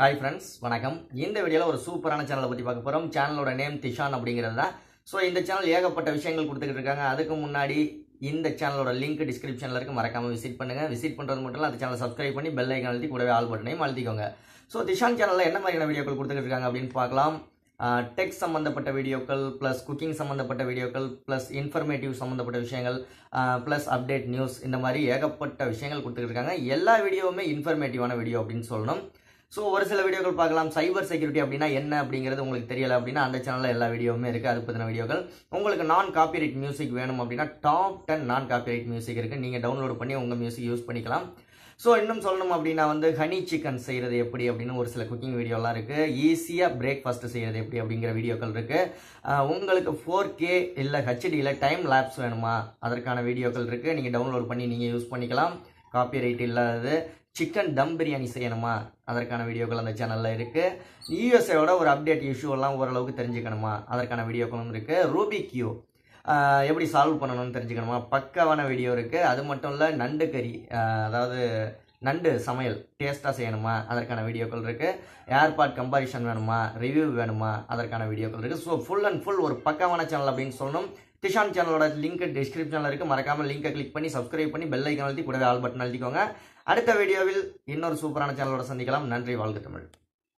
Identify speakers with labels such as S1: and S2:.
S1: hi friends வணக்கம் இந்த வீடியோவில் ஒரு சூப்பரான சேனலை பற்றி பார்க்க போகிறோம் சேனலோட நேம் திஷான் அப்படிங்கிறது தான் ஸோ இந்த சேனல் ஏகப்பட்ட விஷயங்கள் கொடுத்துக்கிட்டு இருக்காங்க அதுக்கு முன்னாடி இந்த சேனலோட லிங்க் டிஸ்கிரிப்ஷனில் இருக்குது மறக்காமல் விசிட் பண்ணுங்கள் விசிட் பண்ணுறது மட்டும் இல்லை அந்த சேனலை சப்ஸ்கிரைப் பண்ணி பெல் ஐக்கன் அழுத்தி கூடவே ஆல் பட்டனையும் அழுத்திக்கோங்க ஸோ திஷான் சேனலில் என்ன மாதிரியான வீடியோக்கள் கொடுத்துக்கிட்டு இருக்காங்க அப்படின்னு பார்க்கலாம் டெக்ஸ் சம்மந்தப்பட்ட வீடியோக்கள் ப்ளஸ் குக்கிங் சம்மந்தப்பட்ட வீடியோக்கள் ப்ளஸ் இன்ஃபர்மேட்டிவ் சம்மந்தப்பட்ட விஷயங்கள் ப்ளஸ் அப்டேட் நியூஸ் இந்த மாதிரி ஏகப்பட்ட விஷயங்கள் கொடுத்துக்கிட்டு இருக்காங்க எல்லா வீடியோவுமே இன்ஃபர்மேட்டிவான வீடியோ அப்படின்னு சொல்லணும் ஸோ ஒரு சில வீடியோக்கள் பார்க்கலாம் சைபர் செக்யூரிட்டி அப்படின்னா என்ன அப்படிங்கிறது உங்களுக்கு தெரியல அப்படின்னா அந்த சேனலில் எல்லா வீடியோவுமே இருக்குது அது பற்றின வீடியோக்கள் உங்களுக்கு நான் காப்பிரைட் மியூசிக் வேணும் அப்படின்னா டாப் டென் நான் காப்பிரைட் மியூசிக் இருக்குது நீங்கள் டவுன்லோட் பண்ணி உங்கள் மியூசிக் யூஸ் பண்ணிக்கலாம் ஸோ இன்னும் சொல்லணும் அப்படின்னா வந்து ஹனி சிக்கன் செய்கிறது எப்படி அப்படின்னு ஒரு சில குக்கிங் வீடியோலாம் இருக்குது ஈஸியாக பிரேக்ஃபாஸ்ட் செய்கிறது எப்படி அப்படிங்கிற வீடியோக்கள் இருக்குது உங்களுக்கு ஃபோர் கே இல்லை ஹெச்டியில் டைம் லேப்ஸ் வேணுமா அதற்கான வீடியோக்கள் இருக்குது நீங்கள் டவுன்லோட் பண்ணி நீங்கள் யூஸ் பண்ணிக்கலாம் காப்பி ரைட் இல்லாதது சிக்கன் தம் பிரியாணி செய்யணுமா அதற்கான வீடியோக்கள் அந்த சேனலில் இருக்குது யூஎஸ்ஏவோட ஒரு அப்டேட் இஷ்யூலாம் ஓரளவுக்கு தெரிஞ்சுக்கணுமா அதற்கான வீடியோக்களும் இருக்குது ரூபி கியூ எப்படி சால்வ் பண்ணணும்னு தெரிஞ்சுக்கணுமா பக்காவான வீடியோ இருக்குது அது மட்டும் இல்லை நண்டு கறி அதாவது நண்டு சமையல் டேஸ்ட்டாக செய்யணுமா அதற்கான வீடியோக்கள் இருக்குது ஏர்பாட் கம்பாரிஷன் வேணுமா ரிவ்யூ வேணுமா அதற்கான வீடியோக்கள் இருக்குது ஸோ ஃபுல் அண்ட் ஃபுல் ஒரு பக்கமான சேனல் அப்படின்னு சொல்லணும் திஷான் சேனலோட லிங்க் டிஸ்கிரிப்ஷனில் இருக்குது மறக்காமல் லிங்கை கிளிக் பண்ணி சப்ஸ்கிரைப் பண்ணி பெல் ஐக்கன் அழுத்தி கூடவே ஆல் பட்டன் அழுத்திக்கோங்க அடுத்த வீடியோவில் இன்னொரு சூப்பரான சேனலோட சந்திக்கலாம் நன்றி வாழ்க தமிழ்